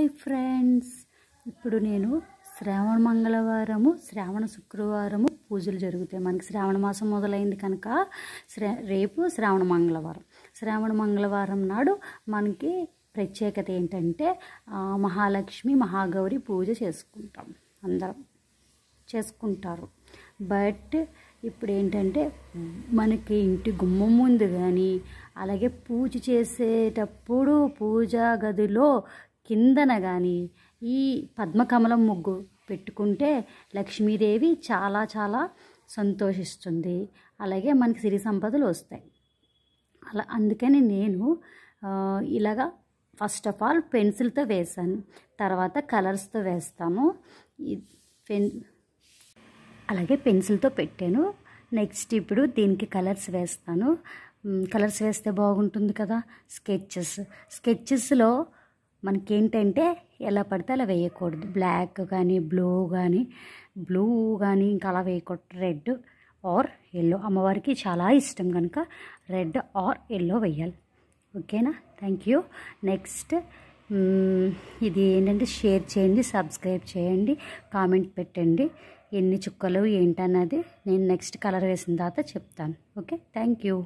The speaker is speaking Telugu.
హాయ్ ఫ్రెండ్స్ ఇప్పుడు నేను శ్రావణ మంగళవారము శ్రావణ శుక్రవారము పూజలు జరుగుతాయి మనకి శ్రావణ మాసం మొదలైంది కనుక రేపు శ్రావణ మంగళవారం శ్రావణ మంగళవారం నాడు మనకి ప్రత్యేకత ఏంటంటే మహాలక్ష్మి మహాగౌరి పూజ చేసుకుంటాం అందరం చేసుకుంటారు బట్ ఇప్పుడు ఏంటంటే మనకి ఇంటి గుమ్మం ముందు కానీ అలాగే పూజ చేసేటప్పుడు పూజా గదిలో కిందన కానీ ఈ పద్మకమలం ముగ్గు పెట్టుకుంటే లక్ష్మీదేవి చాలా చాలా సంతోషిస్తుంది అలాగే మనకి సిరి సంపదలు వస్తాయి అలా అందుకని నేను ఇలాగా ఫస్ట్ ఆఫ్ ఆల్ పెన్సిల్తో వేసాను తర్వాత కలర్స్తో వేస్తాము పెన్ అలాగే పెన్సిల్తో పెట్టాను నెక్స్ట్ ఇప్పుడు దీనికి కలర్స్ వేస్తాను కలర్స్ వేస్తే బాగుంటుంది కదా స్కెచ్చెస్ స్కెచ్చెస్లో మనకేంటంటే ఎలా పడితే అలా వేయకూడదు బ్లాక్ కానీ బ్లూ కానీ బ్లూ కానీ ఇంకా అలా వేయకూడదు రెడ్ ఆర్ ఎల్లో అమ్మవారికి చాలా ఇష్టం కనుక రెడ్ ఆర్ ఎల్లో వేయాలి ఓకేనా థ్యాంక్ యూ నెక్స్ట్ ఇది ఏంటంటే షేర్ చేయండి సబ్స్క్రైబ్ చేయండి కామెంట్ పెట్టండి ఎన్ని చుక్కలు ఏంటన్నది నేను నెక్స్ట్ కలర్ వేసిన తర్వాత చెప్తాను ఓకే థ్యాంక్ యూ